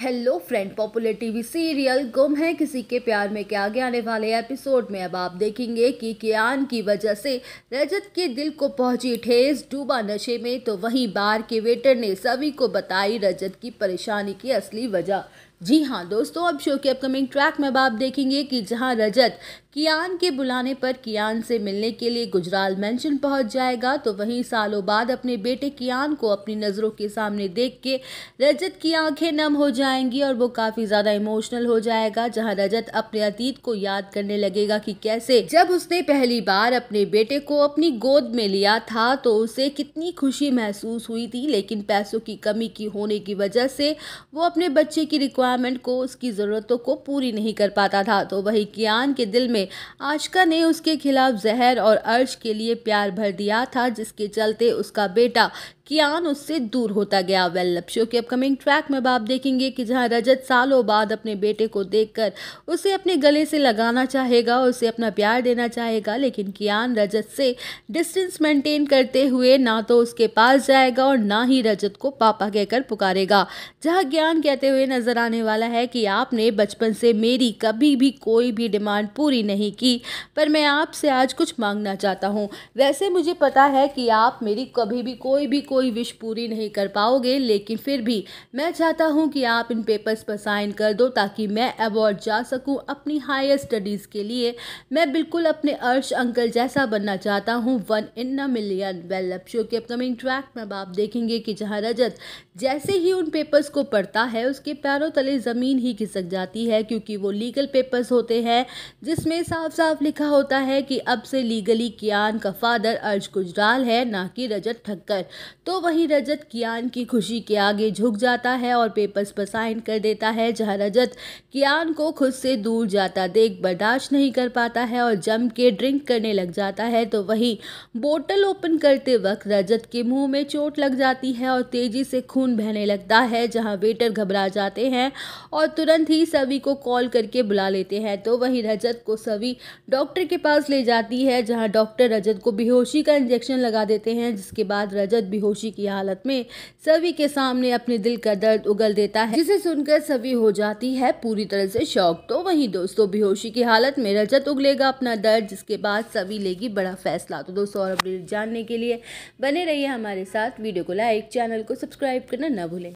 hello friend popular TV serial Ghum Hai किसी के प्यार में क्या आगे आने वाले एपिसोड में अब आप देखेंगे कि कियान की वजह से रजत के दिल को पहुंची ठेस डूबा नशे में तो वहीं बार के वेटर ने सभी को बताई रजत की परेशानी की असली वजह जी हाँ दोस्तों अब शो के अपकमिंग ट्रैक में अब आप देखेंगे कि जहाँ रजत कियान के बुलाने पर कियान से मिलने के लिए गुजराल मेंशन पहुंच जाएगा तो वहीं सालों बाद अपने बेटे कियान को अपनी नज़रों के सामने देख के रजत की आंखें नम हो जाएंगी और वो काफ़ी ज़्यादा इमोशनल हो जाएगा जहां रजत अपने अतीत को याद करने लगेगा कि कैसे जब उसने पहली बार अपने बेटे को अपनी गोद में लिया था तो उसे कितनी खुशी महसूस हुई थी लेकिन पैसों की कमी की होने की वजह से वो अपने बच्चे की रिक्वायर रिक्वायरमेंट को उसकी ज़रूरतों को पूरी नहीं कर पाता था तो वही कियान के दिल में आशका ने उसके खिलाफ जहर और अर्श के लिए प्यार भर दिया था जिसके चलते उसका बेटा कियान उससे दूर होता गया वेल शो के अपकमिंग ट्रैक में आप देखेंगे कि जहां रजत सालों बाद अपने बेटे को देखकर उसे अपने गले से लगाना चाहेगा उसे अपना प्यार देना चाहेगा लेकिन कियान रजत से डिस्टेंस मेंटेन करते हुए ना तो उसके पास जाएगा और ना ही रजत को पापा कहकर पुकारेगा जहाँ ज्ञान कहते हुए नजर आने वाला है कि आपने बचपन से मेरी कभी भी कोई भी डिमांड पूरी नहीं की पर मैं आपसे आज कुछ मांगना चाहता हूँ वैसे मुझे पता है कि आप मेरी कभी भी कोई भी कोई कोई विश पूरी नहीं कर पाओगे लेकिन फिर भी मैं चाहता हूँ कि आप इन पेपर्स पर साइन कर दो ताकि मैं अवॉर्ड जा सकूँ अपनी हायर स्टडीज़ के लिए मैं बिल्कुल अपने अर्श अंकल जैसा बनना चाहता हूँ one in a million well अब शो के अपकमिंग ट्रैक में अब आप देखेंगे कि जहाँ रजत जैसे ही उन पेपर्स को पढ़ता है उसके पैरों तले ज़मीन ही खिसक जाती है क्योंकि वो लीगल पेपर्स होते हैं जिसमें साफ साफ लिखा होता है कि अब से लीगली कियान का फादर अर्ज गुजराल है ना कि रजत ठक्कर तो तो वहीं रजत कियान की खुशी के आगे झुक जाता है और पेपर्स पर साइन कर देता है जहां रजत कियान को खुद से दूर जाता देख बर्दाश्त नहीं कर पाता है और जम के ड्रिंक करने लग जाता है तो वहीं बोतल ओपन करते वक्त रजत के मुंह में चोट लग जाती है और तेजी से खून बहने लगता है जहां वेटर घबरा जाते हैं और तुरंत ही सभी को कॉल करके बुला लेते हैं तो वहीं रजत को सभी डॉक्टर के पास ले जाती है जहाँ डॉक्टर रजत को बेहोशी का इंजेक्शन लगा देते हैं जिसके बाद रजत बेहोश बेहोशी की हालत में सभी के सामने अपने दिल का दर्द उगल देता है जिसे सुनकर सभी हो जाती है पूरी तरह से शौक तो वहीं दोस्तों बेहोशी की हालत में रजत उगलेगा अपना दर्द जिसके बाद सभी लेगी बड़ा फैसला तो दोस्तों और अपडेट जानने के लिए बने रहिए हमारे साथ वीडियो को लाइक चैनल को सब्सक्राइब करना न भूलें